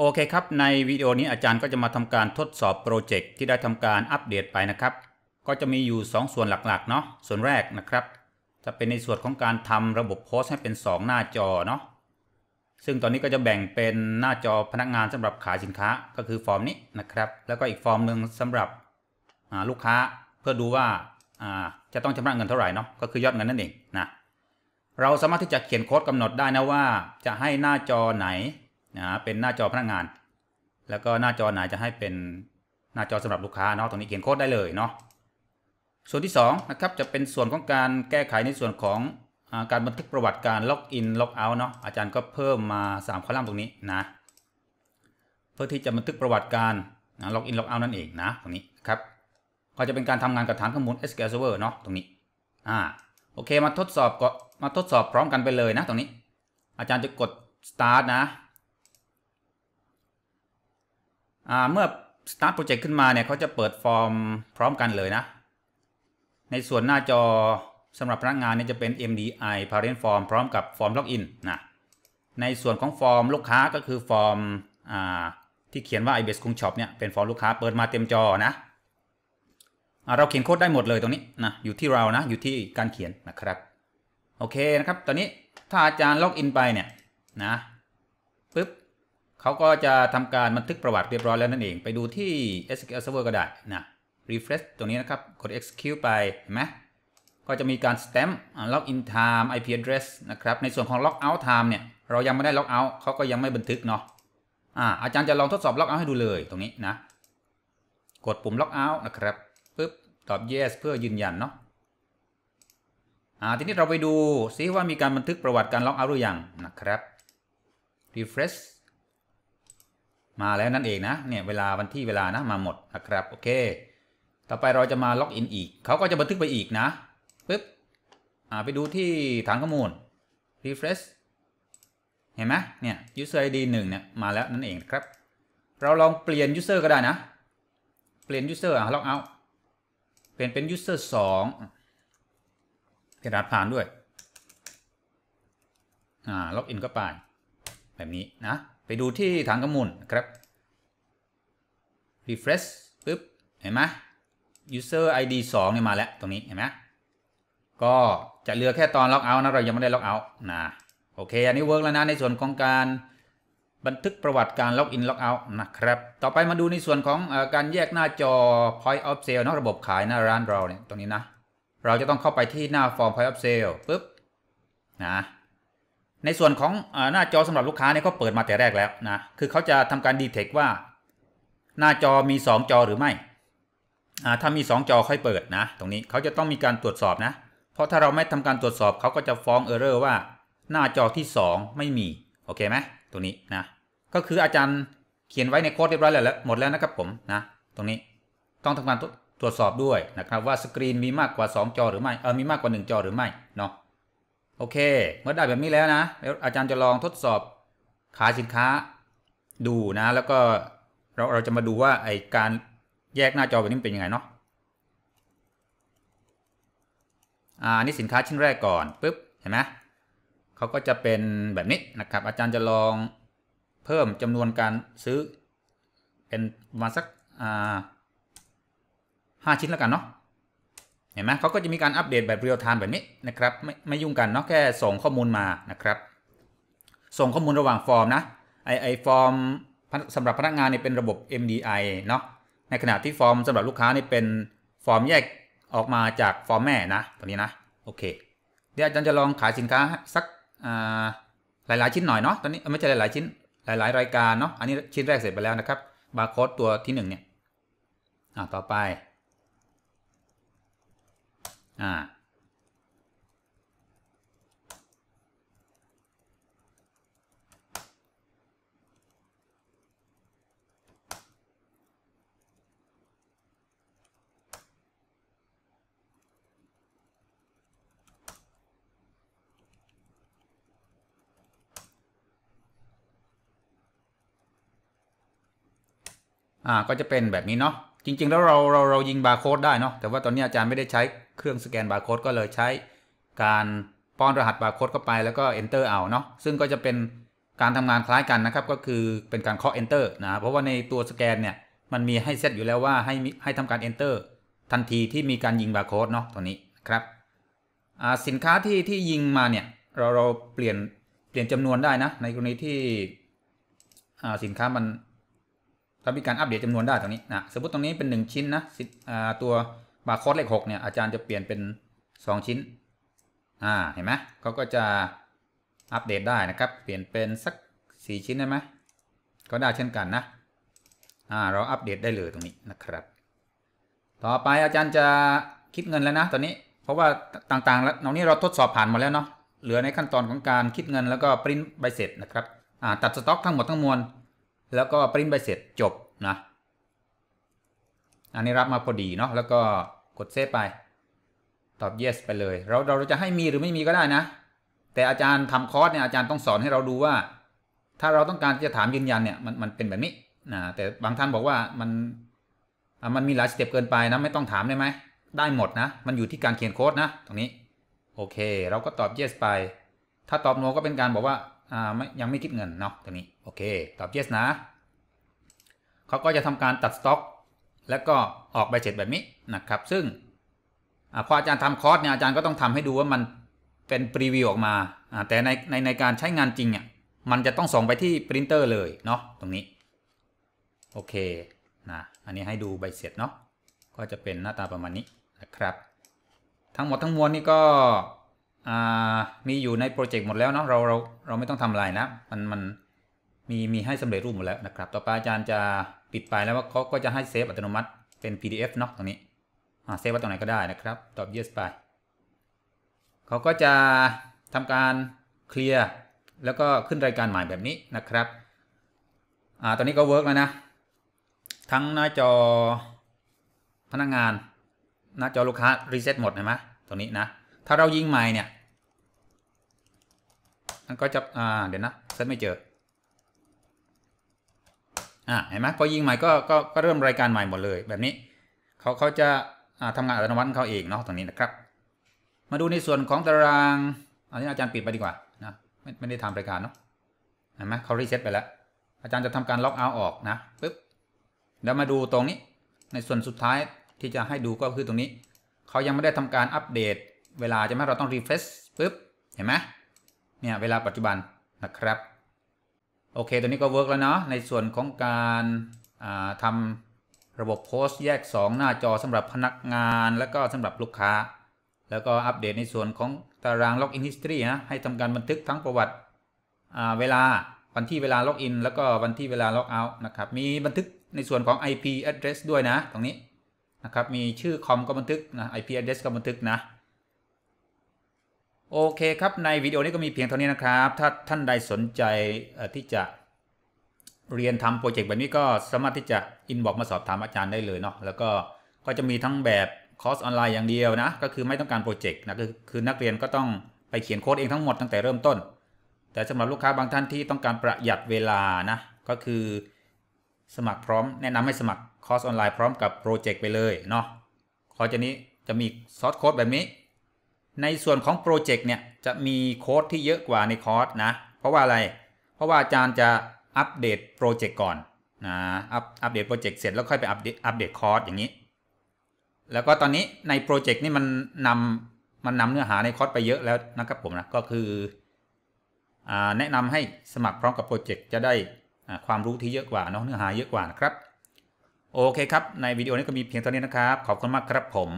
โอเคครับในวิดีโอนี้อาจารย์ก็จะมาทำการทดสอบโปรเจกต์ที่ได้ทำการอัปเดตไปนะครับ ก็จะมีอยู่ 2 ส่วนหลักๆเนาะส่วนแรกนะครับ จะเป็นในส่วนของการทำระบบโพสให้เป็น 2 หน้าจอเนาะซึ่งตอนนี้ก็จะแบ่งเป็นหน้าจอพนักงานสำหรับขายสินค้าก็คือฟอร์มนี้นะครับ แล้วก็อีกฟอร์มหนึ่งสำหรับลูกค้าเพื่อดูว่าจะต้องชำระเงินเท่าไหร่เนาะก็คือยอดเงินนั่นเองนะเราสามารถที่จะเขียนโค้ดกำหนดได้นะว่า จะให้หน้าจอไหนนะเป็นหน้าจอพนักงาน แล้วก็หน้าจอไหนจะให้เป็นหน้าจอสำหรับลูกค้าเนาะตรงนี้เขียนโค้ดได้เลยเนาะ ส่วนที่2นะครับ จะเป็นส่วนของการแก้ไขในส่วนของการบันทึกประวัติการ ล็อกอินล็อกเอาท์เนาะ อาจารย์ก็เพิ่มมา 3คอลัมน์ตรงนี้นะ เพื่อที่จะบันทึกประวัติการล็อกอินล็อกเอาท์นั่นเองนะ ตรงนี้ครับ ก็จะเป็นการทำงานกับฐานข้อมูล SQL Server เนาะตรงนี้ อ่า โอเค มาทดสอบก็มาทดสอบพร้อมกันไปเลยนะ ตรงนี้ อาจารย์จะกด start นะเมื่อ Start Project ขึ้นมาเนี่ยเขาจะเปิดฟอร์มพร้อมกันเลยนะ ในส่วนหน้าจอสำหรับพนักงานเนี่ยจะเป็น MDI Parent Form พร้อมกับฟอร์มล็อกอินนะในส่วนของฟอร์มลูกค้าก็คือฟอร์มที่เขียนว่า i b e s คุงช็อ p เนี่ยเป็นฟอร์มลูกค้า เปิดมาเต็มจอนะเราเขียนโค้ดได้หมดเลยตรงนี้นะอยู่ที่เรานะ อยู่ที่การเขียนนะครับ โอเคนะครับ ตอนนี้ถ้าอาจารย์ล็อกอินไปเนี่ยนะปึ๊บเขาก็จะทำการบันทึกประวัติเรียบร้อยแล้วนั่นเอง ไปดูที่ SQL Server ก็ได้นะ refresh ตรงนี้นะครับ กด execute ไปเห็นไหมก็จะมีการ stamp log in time IP address นะครับ ในส่วนของ log out time เนี่ย เรายังไม่ได้ log out เขาก็ยังไม่บันทึกเนาะอ่าอาจารย์จะลองทดสอบ log out ให้ดูเลยตรงนี้นะ กดปุ่ม log out นะครับปึ๊บตอบ yes เพื่อยืนยันเนาะอ่าทีนี้เราไปดูซิว่ามีการบันทึกประวัติการล็อกเอาหรือยังนะครับ refresh มาแล้วนั่นเองนะ เนี่ยเวลาวันที่เวลานะมาหมดนะครับ โอเค ต่อไปเราจะมาล็อกอินอีก เขาก็จะบันทึกไปอีกนะปึ๊บอ่าไปดูที่ฐานข้อมูล refresh เห็นไหมเนี่ย user id 1 เนี่ย มาแล้วนั่นเองครับ เราลองเปลี่ยน user ก็ได้นะ เปลี่ยน user อ่ะล็อกเอาเปลี่ยนเป็น user 2กระดาษผ่านด้วยอ่าล็อกอินก็ไปแบบนี้นะไปดูที่ฐานข้อมูล ครับ refresh ปึ๊บ เห็นไหม user id 2เนี่ยมาแล้วตรงนี้เห็นไหมก็จะเหลือแค่ตอนล็อกเอาท์นะเรายังไม่ได้ล็อกเอาท์นะโอเคอันนี้เวิร์กแล้วนะในส่วนของการบันทึกประวัติการล็อกอินล็อกเอาท์นะครับ ต่อไปมาดูในส่วนของอการแยกหน้าจอ point of sale นอกระบบขายหน้าร้านเราเนี่ยตรงนี้นะ เราจะต้องเข้าไปที่หน้าฟอร์ม point of sale ปึ๊บนะในส่วนของหน้าจอสำหรับลูกค้าเนี่ยเขาเปิดมาแต่แรกแล้วนะคือเขาจะทำการดีเทคว่า หน้าจอมี2จอหรือไม่ถ้ามี2จอค่อยเปิดนะตรงนี้เขาจะต้องมีการตรวจสอบนะ เพราะถ้าเราไม่ทำการตรวจสอบเขาก็จะฟ้องเออร์เรอร์ว่าหน้าจอที่ 2 ไม่มีโอเคไหมตรงนี้นะ ก็คืออาจารย์เขียนไว้ในโค้ดเรียบร้อยแล้วหมดแล้วนะครับผมนะตรงนี้ต้องทำการตรวจสอบด้วยนะครับว่าสกรีนมีมากกว่า2 จอหรือไม่เออมีมากกว่า1จอหรือไม่เนาะโอเค เมื่อได้แบบนี้แล้วนะแล้วอาจารย์จะลองทดสอบขายสินค้าดูนะแล้วก็เราเราจะมาดูว่าไอการแยกหน้าจอแบบนี้เป็นยังไงเนาะอ่านี่สินค้าชิ้นแรกก่อนปุ๊บเห็นไหมเขาก็จะเป็นแบบนี้นะครับอาจารย์จะลองเพิ่มจำนวนการซื้อ เป็นประมาณสักอ่าห้าชิ้นแล้วกันเนาะเห็นไหมเขาก็จะมีการอัปเดตแบบเรียลไทม์แบบนี้นะครับ ไม่ไม่ยุ่งกันเนาะแค่ส่งข้อมูลมานะครับ ส่งข้อมูลระหว่างฟอร์มนะไอไอฟอร์มสำหรับพนักงานเนี่ยเป็นระบบ MDI เนาะในขณะที่ฟอร์มสำหรับลูกค้านี่เป็นฟอร์มแยกออกมาจากฟอร์มแม่นะตัวนี้นะโอเคเดี๋ยวอาจารย์จะลองขายสินค้าสักหลายหลายชิ้นหน่อยเนาะตอนนี้ไม่ใช่หลายๆชิ้นหลายๆรายการเนาะอันนี้ชิ้นแรกเสร็จไปแล้วนะครับบาร์โค้ดตัวที่1เนี่ยต่อไปอ่า่าก็จะเป็นแบบนี้เนาะจริงๆแล้วเราเราเรายิงบาร์โค้ดได้เนาะแต่ว่าตอนนี้อาจารย์ไม่ได้ใช้เครื่อง สแกนบาร์โค้ดก็เลยใช้การป้อนรหัสบาร์โค้ดเข้าไปแล้วก็ enter เอาเนาะซึ่งก็จะเป็นการทำงานคล้ายกันนะครับ ก็คือเป็นการเคาะ enter นะ เพราะว่าในตัวสแกนเนี่ย มันมีให้เซตอยู่แล้วว่าให้ให้ทำการ enter ทันทีที่มีการยิง บาร์โค้ดเนาะตัวนี้ครับ สินค้าที่ที่ยิงมาเนี่ยเราเราเปลี่ยนเปลี่ยนจำนวนได้นะในกรณีที่สินค้ามันถ้ามีการอัปเดตจำนวนได้ตรงนี้นะสมมติตรงนี้เป็น1ชิ้นนะตัวบาร์โค้ดเลขหกเนี่ยอาจารย์จะเปลี่ยนเป็นสองชิ้นอ่าเห็นไหมเขาก็จะอัปเดตได้นะครับ เปลี่ยนเป็นสักสี่ชิ้นได้ไหม ก็ได้เช่นกันนะอ่าเราอัปเดตได้เลยตรงนี้นะครับ ต่อไปอาจารย์จะคิดเงินแล้วนะตอนนี้ เพราะว่าต่างๆ แล้วตอนนี้เราทดสอบผ่านมาแล้วเนาะ เหลือในขั้นตอนของการคิดเงิน แล้วก็ปริ้นใบเสร็จนะครับอ่าตัดสต็อกทั้งหมดทั้งมวล แล้วก็ปริ้นใบเสร็จจบนะ อันนี้รับมาพอดีเนาะ แล้วก็กดเซฟไป ตอบ yes ไปเลย เราเราจะให้มีหรือไม่มีก็ได้นะ แต่อาจารย์ทำคอร์สเนี่ยอาจารย์ต้องสอนให้เราดูว่า ถ้าเราต้องการจะถามยืนยันเนี่ยมันมันเป็นแบบนี้ นะ แต่บางท่านบอกว่ามันมันมีหลายสเต็ป เกินไปนะไม่ต้องถามได้ไหม ได้หมดนะ มันอยู่ที่การเขียนโค้ดนะ ตรงนี้ โอเค เราก็ตอบ yes ไป ถ้าตอบ no ก็เป็นการบอกว่า อ่าไม่ยังไม่คิดเงินเนาะตรงนี้ โอเค ตอบ yes นะเขาก็จะทำการตัดสต็อก แล้วก็ออกใบเสร็จแบบนี้นะครับซึ่งพออาจารย์ทำคอร์สเนี่ยอาจารย์ก็ต้องทำให้ดูว่ามันเป็นพรีวิวออกมาแต่ในในในการใช้งานจริงเนี่ยมันจะต้องส่งไปที่ปรินเตอร์เลยเนาะตรงนี้โอเคนะอันนี้ให้ดูใบเสร็จเนาะก็จะเป็นหน้าตาประมาณนี้นะครับทั้งหมดทั้งมวลนี่ก็มีอยู่ในโปรเจกต์หมดแล้วเนาะเราเราเราไม่ต้องทำอะไรนะมันมันมีมีให้สำเร็จรูปหมดแล้วนะครับต่อไปอาจารย์จะปิดไปแล้วว่าเขาก็จะให้เซฟอัตโนมัติเป็น PDF เนาะตรงนี้เซฟว่าตรง ไหนก็ได้นะครับ ตอบ yes ไป เขาก็จะทำการเคลียร์แล้วก็ขึ้นรายการใหม่แบบนี้นะครับอ่าตอนนี้ก็เวิร์กแล้ว นะ ทั้งหน้าจอพนักงงานหน้าจอลูกค้ารีเซ็ตหมดเห็นไหมตรง นี้ นะ ถ้าเรายิงใหม่เนี่ยมัน ก็จะอ่าเดี๋ยวนะเซ็ตไม่ เจอ อ่าเห็นไหมพอ ยิงใหม่ก็ก็ก็เริ่มรายการใหม่หมดเลย แบบนี้เขาเขาจะทำงานอัตโนมัติเขาเองเนาะตรงนี้นะครับ มาดูในส่วนของตารางอันนี้อาจารย์ปิดไปดีกว่านะไม่ไม่ได้ทำรายการเนาะเห็นไหมเขารีเซ็ตไปแล้ว อาจารย์จะทำการล็อกเอาท์ออกนะปึ๊บแล้วมาดูตรงนี้ในส่วนสุดท้ายที่จะให้ดูก็คือตรงนี้เขายังไม่ได้ทำการอัปเดต เวลาจะไหมเราต้องรีเฟรชปึ๊บเห็นไหมเนี่ยเวลาปัจจุบันนะครับโอเคตัวนี้ก็เวิร์กแล้วเนาะในส่วนของการทำระบบโสต์แยก2 หน้าจอสำหรับพนักงาน และก็สำหรับลูกค้า แล้วก็อัปเดตในส่วนของตารางล็อกอินฮิสตอรีนะ ให้ทำการบันทึกทั้งประวัติ เวลาวันที่เวลาล็อกอินแล้วก็วันที่เวลาล็อกเอาท์นะครับ มีบันทึกในส่วนของ IP address ด้วยนะ ตรงนี้ นะครับ มีชื่อ คอมก็บันทึกนะ IP address ก็บันทึกนะโอเคครับในวิดีโอนี้ก็มีเพียงเท่านี้นะครับ ถ้าท่านใดสนใจที่จะเรียนทำโปรเจกต์แบบนี้ก็สามารถที่จะอินบอกมาสอบถามอาจารย์ได้เลยเนาะ แล้วก็ก็จะมีทั้งแบบ คอร์ส ออนไลน์อย่างเดียวนะ ก็คือไม่ต้องการ โปรเจกต์นะ คือคือนักเรียนก็ต้องไป เขียน โค้ดเองทั้งหมดตั้งแต่เริ่มต้น แต่สำหรับลูกค้าบางท่านที่ต้องการประหยัดเวลานะ ก็คือสมัครพร้อมแนะนำให้ สมัครคอร์สออนไลน์พร้อมกับโปรเจกต์ไปเลยเนาะ คอร์สนี้จะมีซอสโค้ดแบบนี้ ในส่วนของโปรเจกต์เนี่ยจะมีโค้ดที่เยอะกว่าในคอร์สนะ เพราะว่าอะไร เพราะว่าอาจารย์จะอัปเดตโปรเจกต์ก่อนนะอัปอัปเดตโปรเจกต์เสร็จแล้วค่อยไปอัปเดตอัปเดตคอร์สอย่างนี้ แล้วก็ตอนนี้ในโปรเจกต์นี่มันนำมันนำเนื้อหาในคอร์สไปเยอะแล้วนะครับผมนะก็คือแนะนำให้สมัครพร้อมกับโปรเจกต์จะได้ความรู้ที่เยอะกว่าเนาะเนื้อหาเยอะกว่านะครับโอเคครับในวิดีโอนี้ก็มีเพียงเท่านี้นะครับ ขอบคุณมากครับผม